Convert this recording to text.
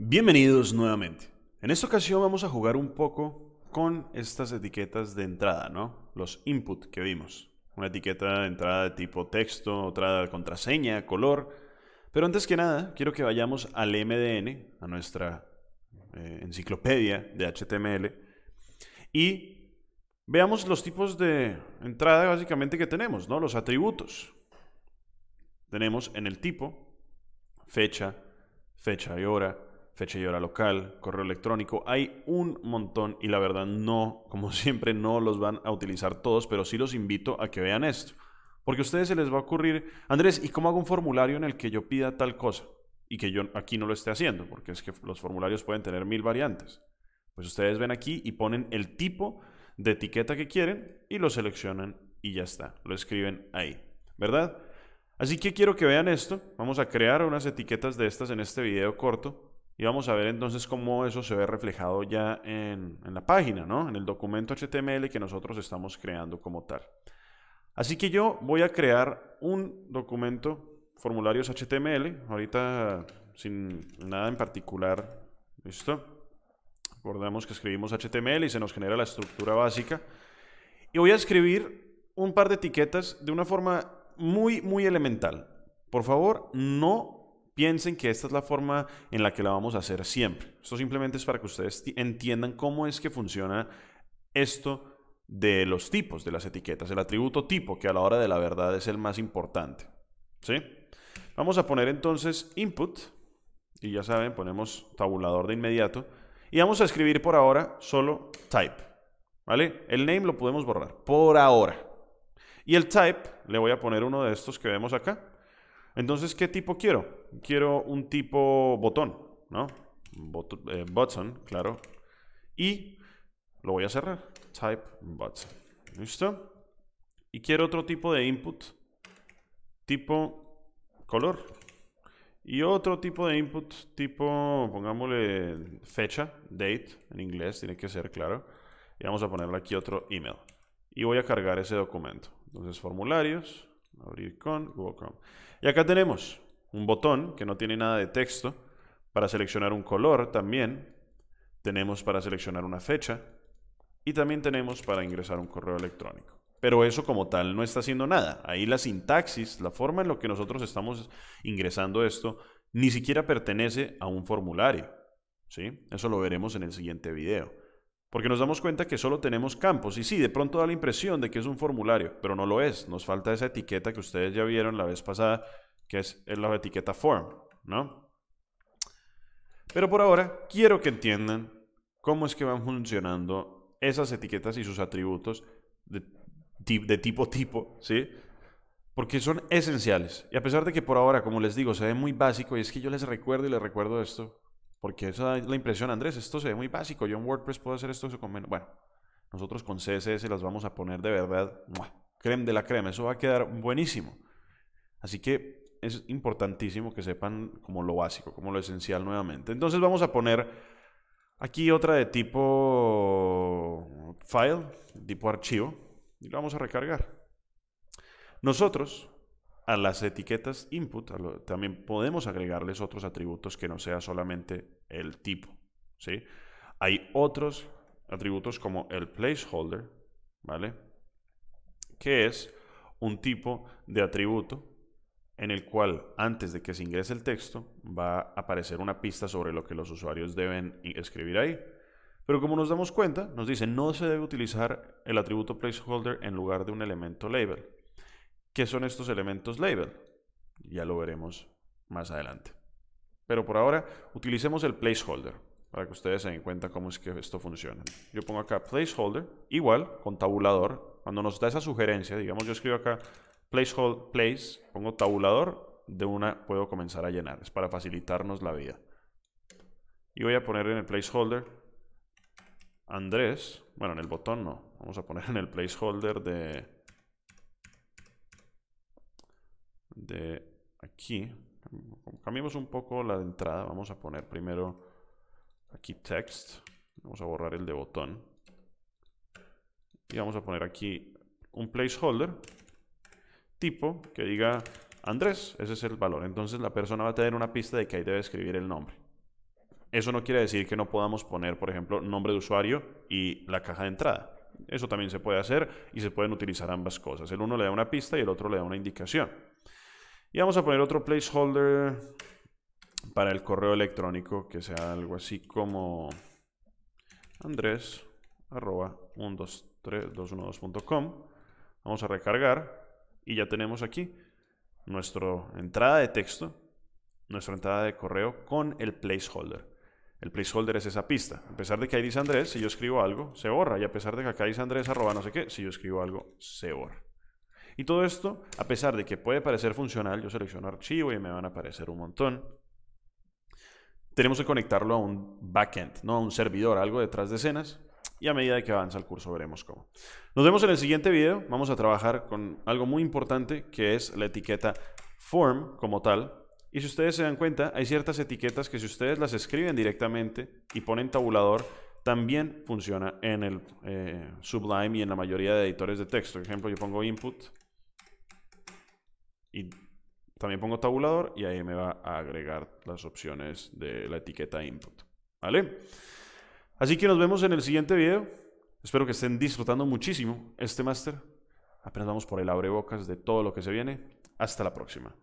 Bienvenidos nuevamente. En esta ocasión vamos a jugar un poco con estas etiquetas de entrada, ¿no? Los input que vimos. Una etiqueta de entrada de tipo texto, otra de contraseña, color. Pero antes que nada, quiero que vayamos al MDN, a nuestra eh, enciclopedia de HTML, y veamos los tipos de entrada básicamente que tenemos, ¿no? Los atributos. Tenemos en el tipo, fecha, fecha y hora, fecha y hora local, correo electrónico. Hay un montón y la verdad no, como siempre, no los van a utilizar todos, pero sí los invito a que vean esto. Porque a ustedes se les va a ocurrir, Andrés, ¿y cómo hago un formulario en el que yo pida tal cosa? Y que yo aquí no lo esté haciendo, porque es que los formularios pueden tener mil variantes. Pues ustedes ven aquí y ponen el tipo de etiqueta que quieren y lo seleccionan y ya está, lo escriben ahí, ¿verdad? Así que quiero que vean esto, vamos a crear unas etiquetas de estas en este video corto y vamos a ver entonces cómo eso se ve reflejado ya en, la página, ¿no? En el documento HTML que nosotros estamos creando como tal. Así que yo voy a crear un documento, formularios HTML, ahorita sin nada en particular, ¿listo? recordemos que escribimos HTML y se nos genera la estructura básica. Y voy a escribir un par de etiquetas de una forma muy, muy elemental. Por favor, no piensen que esta es la forma en la que la vamos a hacer siempre. Esto simplemente es para que ustedes entiendan cómo es que funciona esto de los tipos, de las etiquetas, el atributo tipo, que a la hora de la verdad es el más importante. ¿Sí? Vamos a poner entonces input, y ya saben, ponemos tabulador de inmediato, y vamos a escribir por ahora solo type. ¿Vale? El name lo podemos borrar por ahora. Y el type, le voy a poner uno de estos que vemos acá, entonces, ¿qué tipo quiero? Quiero un tipo botón, ¿no? Eh, button, claro. Y lo voy a cerrar. Type button. ¿Listo? Y quiero otro tipo de input. Tipo color. Y otro tipo de input, tipo, pongámosle fecha, date, en inglés, tiene que ser claro. Y vamos a ponerle aquí otro email. Y voy a cargar ese documento. Entonces, formularios, Abrir con Y acá tenemos un botón que no tiene nada de texto para seleccionar un color también. Tenemos para seleccionar una fecha y también tenemos para ingresar un correo electrónico. Pero eso como tal no está haciendo nada. Ahí la sintaxis, la forma en la que nosotros estamos ingresando esto, ni siquiera pertenece a un formulario. ¿sí? Eso lo veremos en el siguiente video. Porque nos damos cuenta que solo tenemos campos. Y sí, de pronto da la impresión de que es un formulario, pero no lo es. Nos falta esa etiqueta que ustedes ya vieron la vez pasada, que es la etiqueta form, ¿no? Pero por ahora quiero que entiendan cómo es que van funcionando esas etiquetas y sus atributos de, tipo tipo, ¿sí? Porque son esenciales. Y a pesar de que por ahora, como les digo, se ve muy básico, y es que yo les recuerdo y les recuerdo esto, porque esa es la impresión, Andrés, esto se ve muy básico. Yo en WordPress puedo hacer esto, eso con menos. Bueno, nosotros con CSS las vamos a poner de verdad, creme de la crema. Eso va a quedar buenísimo. Así que es importantísimo que sepan como lo básico, como lo esencial nuevamente. Entonces vamos a poner aquí otra de tipo file, tipo archivo, y lo vamos a recargar. Nosotros a las etiquetas input también podemos agregarles otros atributos que no sea solamente el tipo. ¿sí? Hay otros atributos como el placeholder, ¿vale? Que es un tipo de atributo en el cual antes de que se ingrese el texto va a aparecer una pista sobre lo que los usuarios deben escribir ahí. Pero como nos damos cuenta, nos dice no se debe utilizar el atributo placeholder en lugar de un elemento label. ¿Qué son estos elementos label? Ya lo veremos más adelante. Pero por ahora, utilicemos el placeholder para que ustedes se den cuenta cómo es que esto funciona. Yo pongo acá placeholder, igual con tabulador. Cuando nos da esa sugerencia, digamos yo escribo acá placeholder, place, pongo tabulador, de una puedo comenzar a llenar. Es para facilitarnos la vida. Y voy a poner en el placeholder Andrés, bueno en el botón no, vamos a poner en el placeholder de de aquí, cambiemos un poco la de entrada, vamos a poner primero aquí text, vamos a borrar el de botón y vamos a poner aquí un placeholder tipo que diga Andrés, ese es el valor. Entonces la persona va a tener una pista de que ahí debe escribir el nombre. Eso no quiere decir que no podamos poner, por ejemplo, nombre de usuario y la caja de entrada. Eso también se puede hacer y se pueden utilizar ambas cosas. El uno le da una pista y el otro le da una indicación. Y vamos a poner otro placeholder para el correo electrónico que sea algo así como andrés arroba 123212.com. Vamos a recargar y ya tenemos aquí nuestra entrada de texto, nuestra entrada de correo con el placeholder. El placeholder es esa pista. A pesar de que ahí dice Andrés, si yo escribo algo, se borra. Y a pesar de que acá dice Andrés arroba no sé qué, si yo escribo algo, se borra. Y todo esto, a pesar de que puede parecer funcional, yo selecciono archivo y me van a aparecer un montón. Tenemos que conectarlo a un backend, no a un servidor, algo detrás de escenas. Y a medida que avanza el curso veremos cómo. Nos vemos en el siguiente video. Vamos a trabajar con algo muy importante que es la etiqueta form como tal. Y si ustedes se dan cuenta, hay ciertas etiquetas que si ustedes las escriben directamente y ponen tabulador, también funciona en el eh, Sublime y en la mayoría de editores de texto. Por ejemplo, yo pongo input y también pongo tabulador y ahí me va a agregar las opciones de la etiqueta input. ¿Vale? Así que nos vemos en el siguiente video. Espero que estén disfrutando muchísimo este máster. Apenas vamos por el abrebocas de todo lo que se viene. Hasta la próxima.